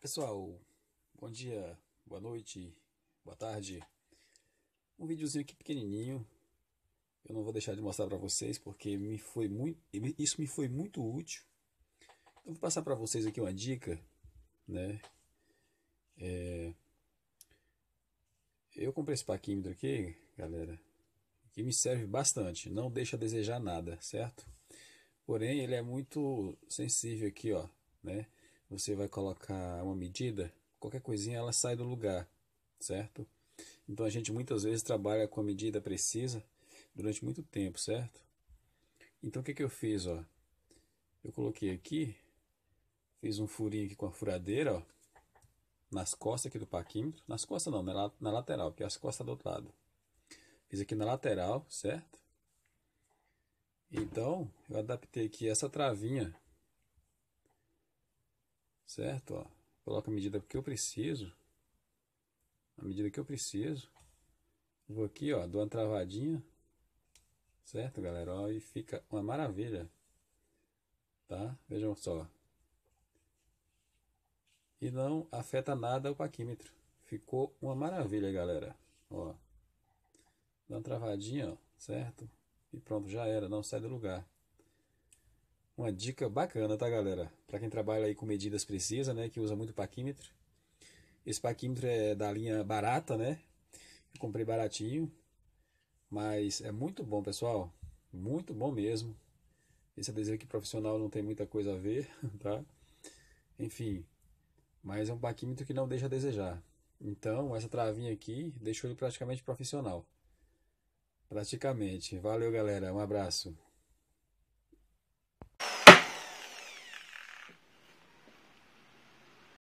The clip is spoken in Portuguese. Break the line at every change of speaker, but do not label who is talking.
Pessoal, bom dia, boa noite, boa tarde. Um videozinho aqui pequenininho. Eu não vou deixar de mostrar para vocês porque me foi muito, isso me foi muito útil. Eu vou passar para vocês aqui uma dica, né? É... Eu comprei esse paquímetro aqui, galera, que me serve bastante. Não deixa a desejar nada, certo? Porém, ele é muito sensível aqui, ó, né? você vai colocar uma medida, qualquer coisinha ela sai do lugar, certo? Então a gente muitas vezes trabalha com a medida precisa durante muito tempo, certo? Então o que, que eu fiz, ó? Eu coloquei aqui, fiz um furinho aqui com a furadeira, ó, nas costas aqui do paquímetro, nas costas não, na, na lateral, porque as costas do outro lado. Fiz aqui na lateral, certo? Então, eu adaptei aqui essa travinha certo? Ó, coloco a medida que eu preciso, a medida que eu preciso, vou aqui, ó, dou uma travadinha, certo, galera? Ó, e fica uma maravilha, tá? Vejam só. E não afeta nada o paquímetro. Ficou uma maravilha, galera. Ó, dá uma travadinha, ó, certo? E pronto, já era, não sai do lugar. Uma dica bacana, tá, galera? Para quem trabalha aí com medidas precisas, né, que usa muito paquímetro. Esse paquímetro é da linha barata, né? Eu comprei baratinho, mas é muito bom, pessoal. Muito bom mesmo. Esse adesivo aqui profissional não tem muita coisa a ver, tá? Enfim, mas é um paquímetro que não deixa a desejar. Então, essa travinha aqui deixou ele praticamente profissional. Praticamente. Valeu, galera. Um abraço.